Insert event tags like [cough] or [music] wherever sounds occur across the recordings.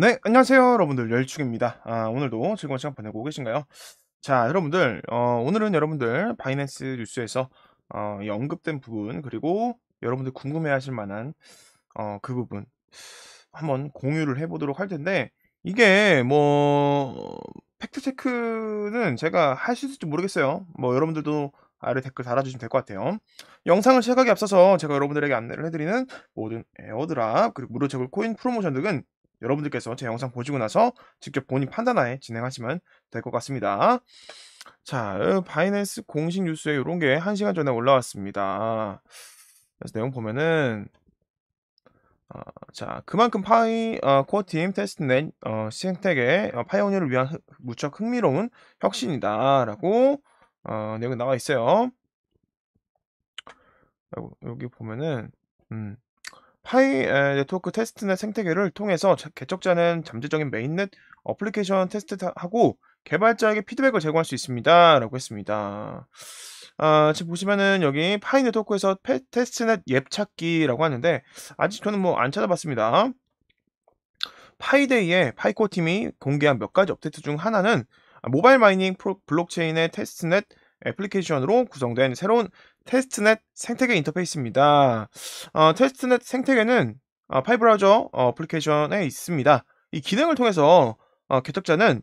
네, 안녕하세요 여러분들 열충입니다. 아, 오늘도 즐거운 시간 보내고 계신가요? 자, 여러분들 어, 오늘은 여러분들 바이낸스 뉴스에서 어, 이 언급된 부분 그리고 여러분들 궁금해하실 만한 어, 그 부분 한번 공유를 해보도록 할 텐데 이게 뭐 팩트 체크는 제가 할 수 있을지 모르겠어요. 뭐 여러분들도 아래 댓글 달아주시면 될 것 같아요. 영상을 시작하기 앞서서 제가 여러분들에게 안내를 해드리는 모든 에어드랍 그리고 무료제굴 코인 프로모션 등은 여러분들께서 제 영상 보시고 나서 직접 본인 판단하에 진행하시면 될 것 같습니다. 자, 어, 바이낸스 공식 뉴스에 이런 게 1시간 전에 올라왔습니다. 그래서 내용 보면은 어, 자, 그만큼 파이 어, 코어팀 테스트넷 어, 행태계 어, 파이오니를 위한 흥, 무척 흥미로운 혁신이다라고 어, 내용이 나와 있어요. 여기 보면은 음, 파이 네트워크 테스트넷 생태계를 통해서 개척자는 잠재적인 메인넷 어플리케이션 테스트하고 개발자에게 피드백을 제공할 수 있습니다. 라고 했습니다. 아, 지금 보시면은 여기 파이 네트워크에서 테스트넷 앱 찾기라고 하는데 아직 저는 뭐 안 찾아봤습니다. 파이데이에 파이코 팀이 공개한 몇 가지 업데이트 중 하나는 모바일 마이닝 블록체인의 테스트넷 애플리케이션으로 구성된 새로운 테스트넷 생태계 인터페이스입니다. 어, 테스트넷 생태계는 어, 파이브라우저 어플리케이션에 있습니다. 이 기능을 통해서 어, 개척자는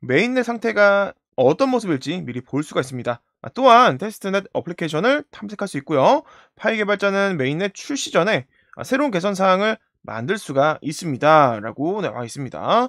메인넷 상태가 어떤 모습일지 미리 볼 수가 있습니다. 아, 또한 테스트넷 어플리케이션을 탐색할 수 있고요. 파이 개발자는 메인넷 출시 전에 아, 새로운 개선 사항을 만들 수가 있습니다. 라고 나와 있습니다.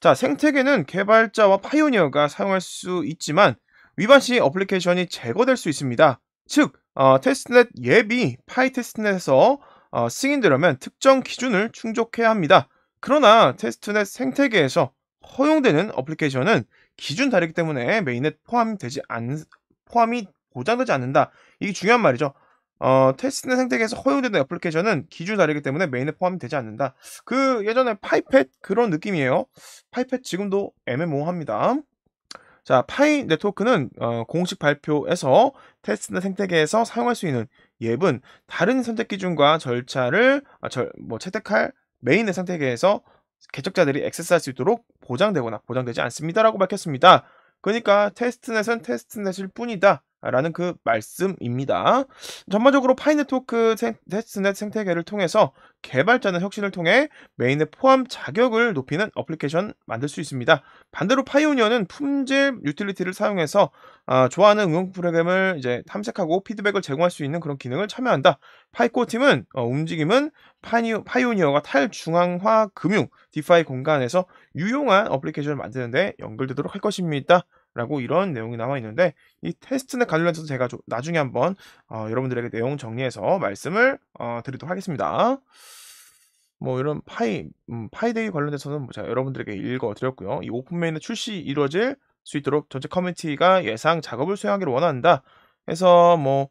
자, 생태계는 개발자와 파이오니어가 사용할 수 있지만 위반 시 어플리케이션이 제거될 수 있습니다. 즉 어, 테스트넷 예비 파이 테스트넷에서 어, 승인되려면 특정 기준을 충족해야 합니다. 그러나 테스트넷 생태계에서 허용되는 어플리케이션은 기준 다르기 때문에 메인넷 포함되지 않 포함이 보장되지 않는다. 이게 중요한 말이죠. 어, 테스트넷 생태계에서 허용되는 어플리케이션은 기준 다르기 때문에 메인넷 포함되지 않는다. 그 예전에 파이펫 그런 느낌이에요. 파이펫 지금도 애매모호합니다. 자, 파이 네트워크는 어, 공식 발표에서 테스트넷 생태계에서 사용할 수 있는 앱은 다른 선택 기준과 절차를 아, 절, 뭐 채택할 메인의 생태계에서 개척자들이 액세스할 수 있도록 보장되거나 보장되지 않습니다라고 밝혔습니다. 그러니까 테스트넷은 테스트넷일 뿐이다. 라는 그 말씀입니다. 전반적으로 파이 네트워크 테스트넷 생태계를 통해서 개발자는 혁신을 통해 메인의 포함 자격을 높이는 어플리케이션 만들 수 있습니다. 반대로 파이오니어는 품질 유틸리티를 사용해서 어, 좋아하는 응용 프로그램을 이제 탐색하고 피드백을 제공할 수 있는 그런 기능을 참여한다. 파이코 팀은 어, 움직임은 파이오, 파이오니어가 탈중앙화 금융 디파이 공간에서 유용한 어플리케이션을 만드는데 연결되도록 할 것입니다. 라고 이런 내용이 남아 있는데 이 테스트넷 관련해서 제가 나중에 한번 어, 여러분들에게 내용 정리해서 말씀을 어, 드리도록 하겠습니다. 뭐 이런 파이 음, 파이데이 관련해서는 뭐 제가 여러분들에게 읽어 드렸고요. 이 오픈메인의 출시 이루어질 수 있도록 전체 커뮤니티가 예상 작업을 수행하기를 원한다. 해서 뭐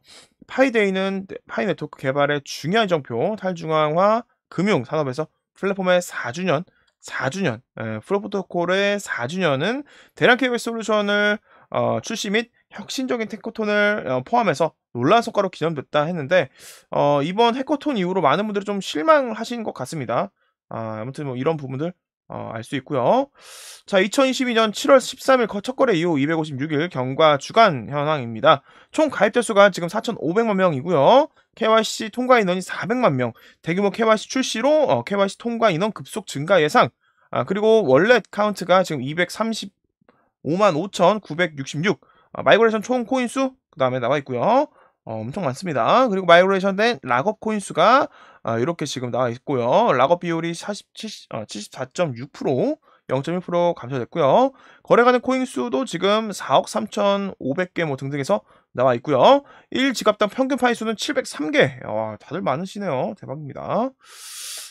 파이데이는 네, 파이 네트워크 개발의 중요한 정표 탈중앙화 금융 산업에서 플랫폼의 4주년 4주년, 예, 프로포토콜의 4주년은 대량 케이블 솔루션을 어, 출시 및 혁신적인 테코톤을 어, 포함해서 놀라운 성과로 기념됐다 했는데 어, 이번 해커톤 이후로 많은 분들이 좀 실망하신 것 같습니다. 아, 아무튼 뭐 이런 부분들 어, 알 수 있고요. 자, 2022년 7월 13일 거첫 거래 이후 256일 경과 주간 현황입니다. 총 가입자 수가 지금 4,500만 명이고요. KYC 통과 인원이 400만 명, 대규모 KYC 출시로 어, KYC 통과 인원 급속 증가 예상. 아, 그리고 월렛 카운트가 지금 235만 5,966. 아, 마이그레이션 총 코인 수 그다음에 나와 있고요. 어, 엄청 많습니다. 아, 그리고 마이그레이션 된 락업 코인 수가 아, 이렇게 지금 나와 있고요. 락업 비율이 4 7 어, 74.6% 0.1% 감소됐고요. 거래가는 코인 수도 지금 4억 3,500개 뭐 등등해서 나와 있고요. 1 지갑당 평균 파이 수는 703개. 와, 다들 많으시네요. 대박입니다.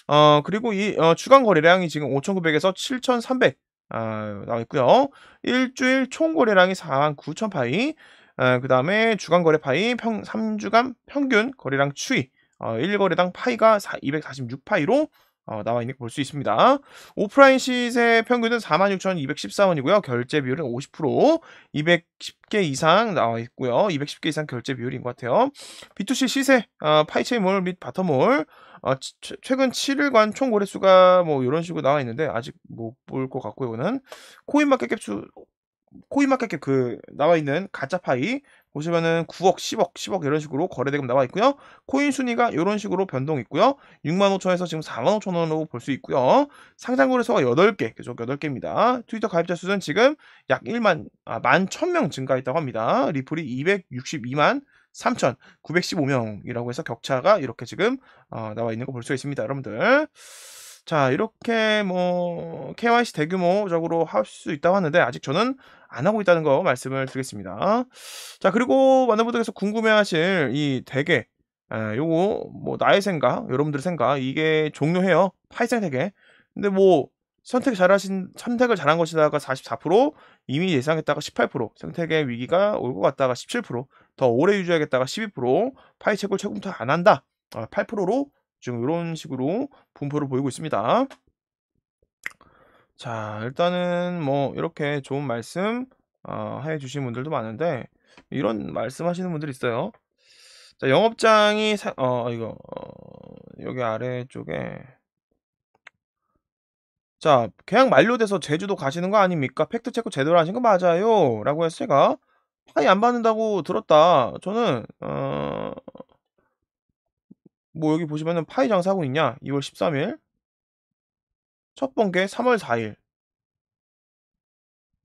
어, 그리고 이 어, 주간 거래량이 지금 5,900에서 7,300 아, 나와 있고요. 일주일 총 거래량이 4만 9 0 파이, 어, 그 다음에 주간거래 파이 평, 3주간 평균 거래량 추이 어, 1거래당 파이가 4, 246파이로 어, 나와 있는 걸 볼 수 있습니다. 오프라인 시세 평균은 46,214원이고요. 결제 비율은 50%, 210개 이상 나와 있고요. 210개 이상 결제 비율인 것 같아요. B2C 시세, 어, 파이체이몰 및 바텀몰, 어, 치, 최근 7일간 총 거래수가 뭐 이런 식으로 나와 있는데 아직 못 볼 것 같고 요 이거는 코인마켓캡 수 코인마켓캡 그 나와 있는 가짜파이 보시면은 9억, 10억, 10억 이런 식으로 거래대금 나와 있고요. 코인 순위가 이런 식으로 변동 있고요. 6만 5천에서 지금 4만 5천 원으로 볼 수 있고요. 상장 거래소가 8개, 계속 그 8개입니다. 트위터 가입자 수는 지금 약 1만, 아, 1만 1000명 증가했다고 합니다. 리플이 262만 3,915명이라고 해서 격차가 이렇게 지금 어, 나와 있는 거 볼 수 있습니다. 여러분들. 자, 이렇게 뭐 KYC 대규모적으로 할 수 있다고 하는데 아직 저는 안 하고 있다는 거 말씀을 드리겠습니다. 자, 그리고 많은 분들께서 궁금해하실 이 대게 에, 아, 요거 뭐 나의 생각, 여러분들의 생각 이게 종료해요. 파이생 대게. 근데 뭐 선택 잘하신 선택을 잘한 것이다가 44% 이미 예상했다가 18% 선택의 위기가 올 것 같다가 17%더 오래 유지하겠다가 12% 파이 채굴 채굴부터 안 한다 8%로 아, 지금 이런 식으로 분포를 보이고 있습니다. 자, 일단은 뭐 이렇게 좋은 말씀 어, 해 주신 분들도 많은데 이런 말씀 하시는 분들 있어요. 자, 영업장이 사, 어, 어 이거 어, 여기 아래쪽에 자, 계약 만료돼서 제주도 가시는 거 아닙니까? 팩트 체크 제대로 하신 거 맞아요. 라고 해서 제가 파이 안 받는다고 들었다. 저는 어뭐 여기 보시면은 파이 장사하고 있냐? 2월 13일. 첫 번째 3월 4일.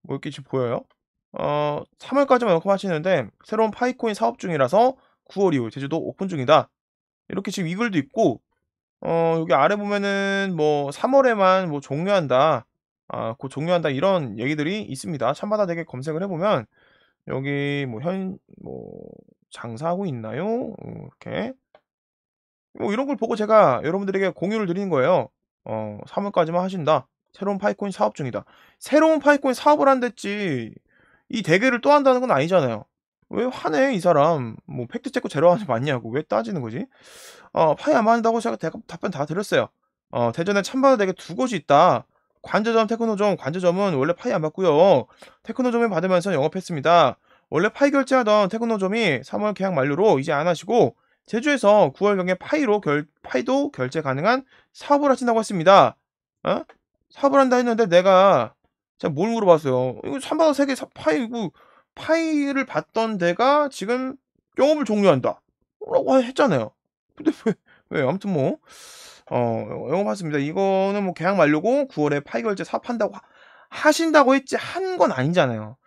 뭐 이렇게 지금 보여요? 어, 3월까지만 연금 하시는데 새로운 파이코인 사업 중이라서 9월 이후 제주도 오픈 중이다. 이렇게 지금 이글도 있고 어, 여기 아래 보면은 뭐 3월에만 뭐 종료한다. 아, 곧 종료한다 이런 얘기들이 있습니다. 참바다 되게 검색을 해보면 여기 뭐 현뭐 뭐 장사하고 있나요? 어, 이렇게 뭐 이런 걸 보고 제가 여러분들에게 공유를 드리는 거예요. 어, 3월까지만 하신다. 새로운 파이콘 사업 중이다. 새로운 파이콘 사업을 한댔지 이 대결을 또 한다는 건 아니잖아요. 왜 화내 이 사람 뭐 팩트 체크 제로 하지 [laughs] 맞냐고 왜 따지는 거지? 어, 파이 안 맞는다고 제가 대, 답변 다 드렸어요. 어, 대전에 참바다 대게 두 곳이 있다. 관저점 테크노점 관저점은 원래 파이 안 받고요. 테크노점에 받으면서 영업했습니다. 원래 파이 결제하던 테크노점이 3월 계약 만료로 이제 안 하시고 제주에서 9월경에 파이로 결, 파이도 결제 가능한 사업을 하신다고 했습니다. 어? 사업을 한다 했는데 내가 제가 뭘 물어봤어요. 이거 3만원 3개 파이고 파이를 봤던 데가 지금 영업을 종료한다. 라고 했잖아요. 근데 왜, 왜, 아무튼 뭐, 어, 영업했습니다. 이거는 뭐 계약 만료고 9월에 파이 결제 사업한다고 하, 신다고 했지 한 건 아니잖아요.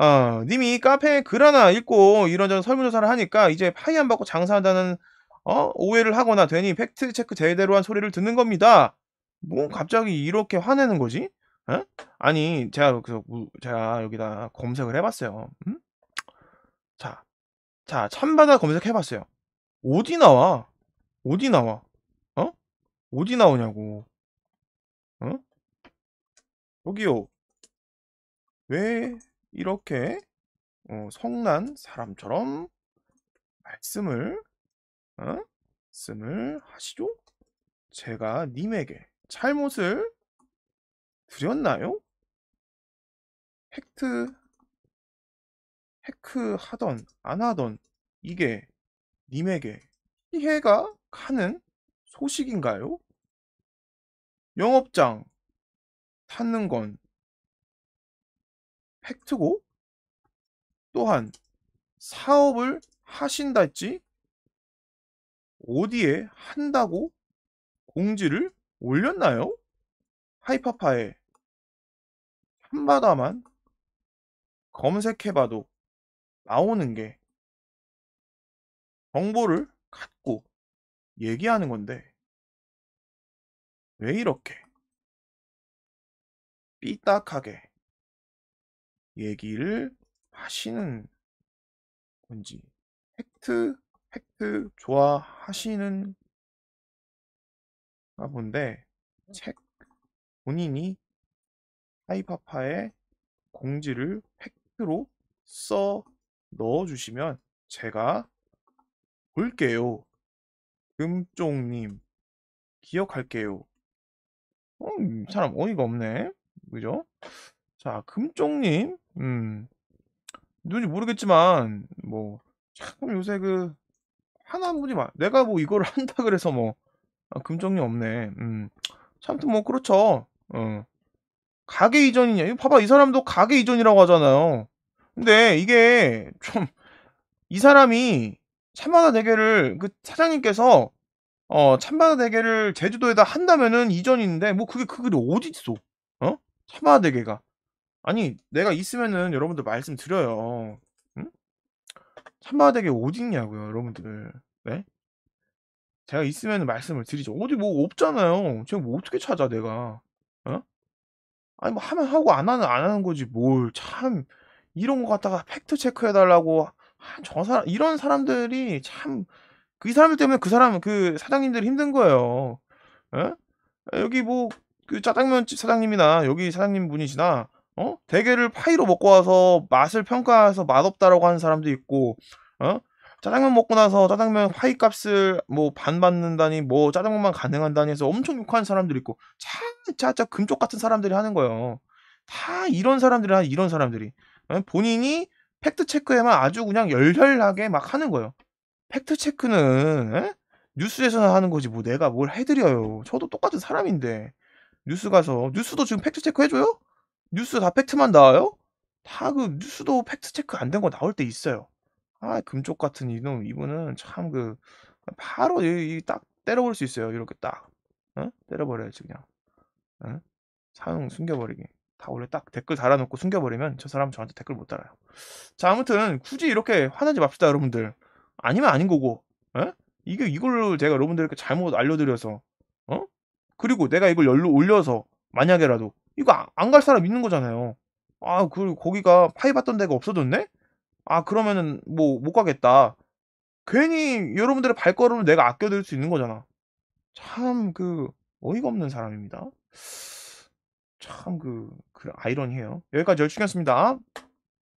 어, 님이 카페에 글 하나 읽고 이런저런 설문조사를 하니까 이제 파이 안 받고 장사한다는 어? 오해를 하거나 되니 팩트 체크 제대로 한 소리를 듣는 겁니다. 뭐 갑자기 이렇게 화내는 거지? 에? 아니 제가 제가 여기다 검색을 해봤어요. 음? 자, 자 참바다 검색해봤어요. 어디 나와? 어디 나와? 어? 어디 나오냐고? 어? 여기요. 왜 이렇게 어, 성난 사람처럼 말씀을 어? 말씀을 하시죠. 제가 님에게 잘못을 드렸나요? 팩트 해크 하던 안 하던 이게 님에게 피해가 가는 소식인가요? 영업장 탔는 건 팩트고 또한 사업을 하신다 했지 어디에 한다고 공지를 올렸나요? 하이파파에 한바다만 검색해봐도 나오는 게 정보를 갖고 얘기하는 건데 왜 이렇게 삐딱하게 얘기를 하시는 건지 팩트 팩트 좋아하시는 가 본데 음. 책 본인이 하이파파의 공지를 팩트로 써 넣어주시면 제가 볼게요. 금쪽님 기억할게요. 어, 사람 어이가 없네. 그죠? 자, 금쪽님 음. 누군지 모르겠지만 뭐 참 요새 그 하나 보지 막, 내가 뭐 이걸 [laughs] 한다 그래서 뭐 아, 금정이 없네. 음. 참튼 뭐 그렇죠. 어. 가게 이전이냐. 이거 봐봐. 이 사람도 가게 이전이라고 하잖아요. 근데 이게 좀 이 사람이 참바다 대게를 그 사장님께서 어, 참바다 대게를 제주도에다 한다면은 이전인데 뭐 그게 그게 어디 있어? 어? 참바다 대게가. 아니 내가 있으면은 여러분들 말씀드려요 응? 참바되게 어딨냐고요 여러분들 네? 제가 있으면 말씀을 드리죠 어디 뭐 없잖아요 지금 뭐 어떻게 찾아 내가 어? 아니 뭐 하면 하고 안 하면 안 하는 거지 뭘 참 이런 거 갖다가 팩트 체크해 달라고 아, 저 사람 이런 사람들이 참그 사람들 때문에 그 사람 그 사장님들이 힘든 거예요 에? 예? 여기 뭐 그 짜장면집 사장님이나 여기 사장님 분이시나 어? 대게를 파이로 먹고 와서 맛을 평가해서 맛없다라고 하는 사람도 있고, 어? 짜장면 먹고 나서 짜장면 파이 값을 뭐 반 받는다니 뭐 짜장면만 가능한다니 해서 엄청 욕하는 사람들이 있고 차차차 금쪽 같은 사람들이 하는 거예요. 다 이런 사람들이 한 이런 사람들이 어? 본인이 팩트 체크에만 아주 그냥 열혈하게 막 하는 거예요. 팩트 체크는 에? 어? 뉴스에서나 하는 거지 뭐 내가 뭘 해드려요. 저도 똑같은 사람인데 뉴스 가서 뉴스도 지금 팩트 체크 해줘요? 뉴스 다 팩트만 나와요? 다 그 뉴스도 팩트 체크 안 된 거 나올 때 있어요. 아 금쪽 같은 이놈 이분은 참 그 바로 이 딱 때려볼 수 있어요. 이렇게 딱 어? 때려버려야지 그냥 어? 사용 숨겨버리기. 다 원래 딱 댓글 달아놓고 숨겨버리면 저 사람 저한테 댓글 못 달아요. 자 아무튼 굳이 이렇게 화나지 맙시다 여러분들. 아니면 아닌 거고. 에? 이게 이걸 제가 여러분들께 잘못 알려드려서 어? 그리고 내가 이걸 열로 올려서 만약에라도 이거 안 갈 사람 있는 거잖아요. 아, 그리고 거기가 파이봤던 데가 없어졌네? 아, 그러면은 뭐 못 가겠다. 괜히 여러분들의 발걸음을 내가 아껴드릴수 있는 거잖아. 참 그 어이가 없는 사람입니다. 참 그그 그 아이러니해요. 여기까지 열중이었습니다.